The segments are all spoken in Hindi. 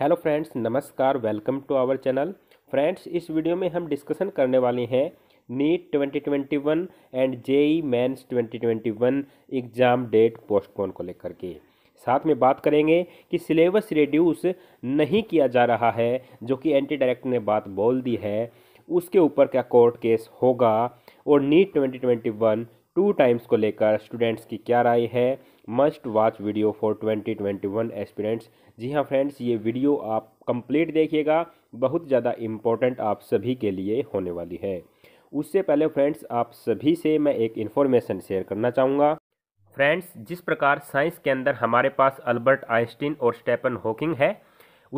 हेलो फ्रेंड्स नमस्कार welcome to our channel friends इस वीडियो में हम डिस्कशन करने वाले हैं NEET 2021 and JEE Mains 2021 exam date postpone को लेकर के साथ में बात करेंगे कि सिलेबस रिड्यूस नहीं किया जा रहा है जो कि एंटी डायरेक्ट ने बात बोल दी है उसके ऊपर क्या कोर्ट केस होगा और नीट ट्वेंटी टू टाइम्स को लेकर स्टूडेंट्स की क्या राय है must watch video for 2021 aspirants जी हाँ फ्रेंड्स ये वीडियो आप कंप्लीट देखिएगा बहुत ज़्यादा इम्पोर्टेंट आप सभी के लिए होने वाली है उससे पहले फ्रेंड्स आप सभी से मैं एक इन्फॉर्मेशन शेयर करना चाहूँगा फ्रेंड्स जिस प्रकार साइंस के अंदर हमारे पास अल्बर्ट आइंस्टीन और स्टेपन हॉकिंग है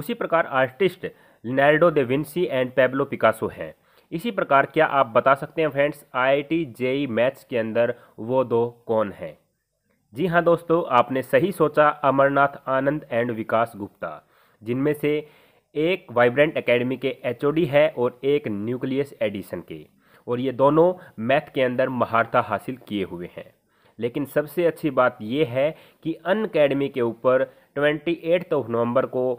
उसी प्रकार artist Leonardo Vinci and Pablo Picasso हैं इसी प्रकार क्या आप बता सकते हैं friends I I T JEE maths के अंदर वो दो कौन हैं जी हाँ दोस्तों आपने सही सोचा अमरनाथ आनंद एंड विकास गुप्ता जिनमें से एक वाइब्रेंट एकेडमी के एचओडी है और एक न्यूक्लियस एडिशन के और ये दोनों मैथ के अंदर महारता हासिल किए हुए हैं लेकिन सबसे अच्छी बात ये है कि अन अकेडमी के ऊपर ट्वेंटी एट्थ ऑफ नवंबर को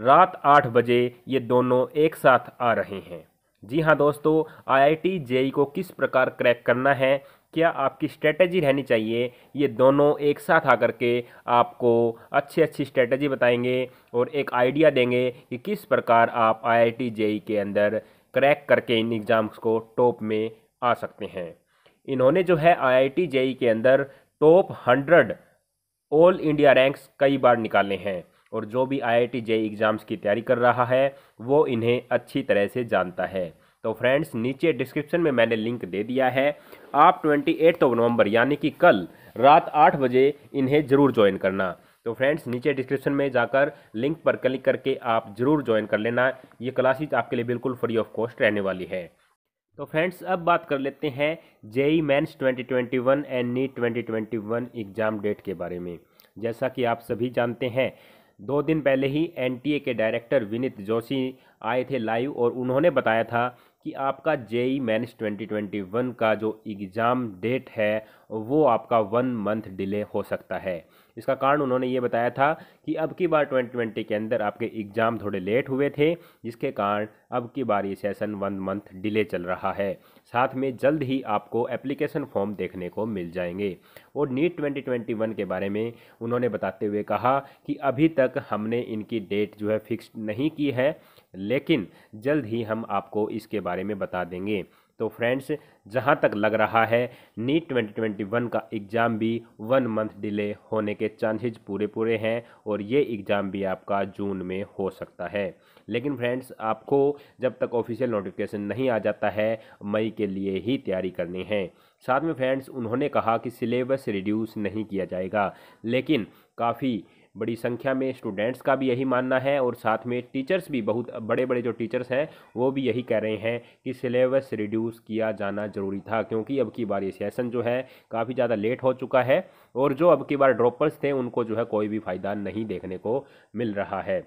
रात आठ बजे ये दोनों एक साथ आ रहे हैं जी हाँ दोस्तों आईआईटी जेई को किस प्रकार क्रैक करना है क्या आपकी स्ट्रेटजी रहनी चाहिए ये दोनों एक साथ आकर के आपको अच्छी अच्छी स्ट्रेटजी बताएंगे और एक आइडिया देंगे कि किस प्रकार आप आईआईटी जेई के अंदर क्रैक करके इन एग्ज़ाम्स को टॉप में आ सकते हैं इन्होंने जो है आईआईटी आई के अंदर top hundred all India ranks कई बार निकाले हैं और जो भी आई आई टी जे एग्ज़ाम्स की तैयारी कर रहा है वो इन्हें अच्छी तरह से जानता है तो फ्रेंड्स नीचे डिस्क्रिप्शन में मैंने लिंक दे दिया है आप ट्वेंटी एट्थ ऑफ नवंबर यानी कि कल रात आठ बजे इन्हें ज़रूर ज्वाइन करना तो फ्रेंड्स नीचे डिस्क्रिप्शन में जाकर लिंक पर क्लिक करके आप ज़रूर ज्वाइन कर लेना ये क्लासेज आपके लिए बिल्कुल फ्री ऑफ कॉस्ट रहने वाली है तो फ्रेंड्स अब बात कर लेते हैं JEE twenty 2021 and NEET one exam date के बारे में जैसा कि आप सभी जानते हैं दो दिन पहले ही एनटीए के डायरेक्टर विनीत जोशी आए थे लाइव और उन्होंने बताया था कि आपका जेई ट्वेंटी 2021 का जो एग्ज़ाम डेट है वो आपका वन मंथ डिले हो सकता है इसका कारण उन्होंने ये बताया था कि अब की बार 2020 के अंदर आपके एग्ज़ाम थोड़े लेट हुए थे जिसके कारण अब की बार ये सेशन वन मंथ डिले चल रहा है साथ में जल्द ही आपको एप्लीकेशन फॉर्म देखने को मिल जाएंगे और नीट 2021 के बारे में उन्होंने बताते हुए कहा कि अभी तक हमने इनकी डेट जो है फिक्स नहीं की है लेकिन जल्द ही हम आपको इसके बारे में बता देंगे तो फ्रेंड्स जहां तक लग रहा है नीट 2021 का एग्ज़ाम भी वन मंथ डिले होने के चांसेज पूरे पूरे हैं और ये एग्ज़ाम भी आपका जून में हो सकता है लेकिन फ्रेंड्स आपको जब तक ऑफिशियल नोटिफिकेशन नहीं आ जाता है मई के लिए ही तैयारी करनी है साथ में फ्रेंड्स उन्होंने कहा कि सिलेबस रिड्यूस नहीं किया जाएगा लेकिन काफ़ी बड़ी संख्या में स्टूडेंट्स का भी यही मानना है और साथ में टीचर्स भी बहुत बड़े बड़े जो टीचर्स हैं वो भी यही कह रहे हैं कि सिलेबस रिड्यूस किया जाना ज़रूरी था क्योंकि अब की बार ये सेशन जो है काफ़ी ज़्यादा लेट हो चुका है और जो अब की बार ड्रॉपर्स थे उनको जो है कोई भी फ़ायदा नहीं देखने को मिल रहा है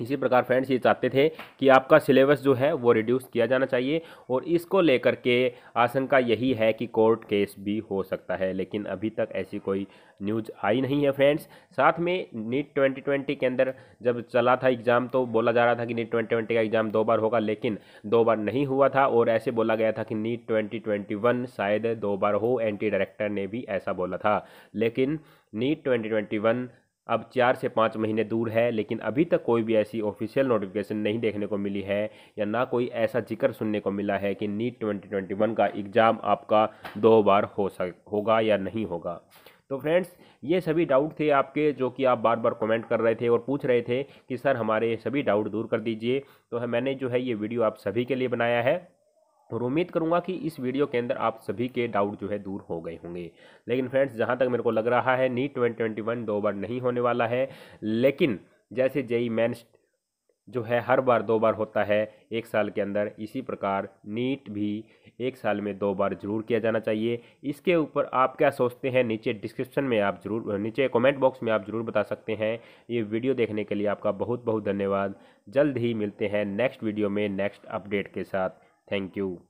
इसी प्रकार फ्रेंड्स ये चाहते थे कि आपका सिलेबस जो है वो रिड्यूस किया जाना चाहिए और इसको लेकर के आशंका यही है कि कोर्ट केस भी हो सकता है लेकिन अभी तक ऐसी कोई न्यूज आई नहीं है फ्रेंड्स साथ में नीट 2020 के अंदर जब चला था एग्ज़ाम तो बोला जा रहा था कि नीट 2020 का एग्ज़ाम दो बार होगा लेकिन दो बार नहीं हुआ था और ऐसे बोला गया था कि नीट वन शायद दो बार हो एंटी डायरेक्टर ने भी ऐसा बोला था लेकिन नीट वन अब चार से पाँच महीने दूर है लेकिन अभी तक कोई भी ऐसी ऑफिशियल नोटिफिकेशन नहीं देखने को मिली है या ना कोई ऐसा जिक्र सुनने को मिला है कि नीट 2021 का एग्ज़ाम आपका दो बार हो सक होगा या नहीं होगा तो फ्रेंड्स ये सभी डाउट थे आपके जो कि आप बार बार कमेंट कर रहे थे और पूछ रहे थे कि सर हमारे सभी डाउट दूर कर दीजिए तो मैंने जो है ये वीडियो आप सभी के लिए बनाया है और उम्मीद करूंगा कि इस वीडियो के अंदर आप सभी के डाउट जो है दूर हो गए होंगे लेकिन फ्रेंड्स जहां तक मेरे को लग रहा है नीट ट्वेंटी ट्वेंटी वन दो बार नहीं होने वाला है लेकिन जैसे जेई मेन्स जो है हर बार दो बार होता है एक साल के अंदर इसी प्रकार नीट भी एक साल में दो बार जरूर किया जाना चाहिए इसके ऊपर आप क्या सोचते हैं नीचे डिस्क्रिप्शन में आप जरूर नीचे कमेंट बॉक्स में आप जरूर बता सकते हैं ये वीडियो देखने के लिए आपका बहुत बहुत धन्यवाद जल्द ही मिलते हैं नेक्स्ट वीडियो में नेक्स्ट अपडेट के साथ Thank you.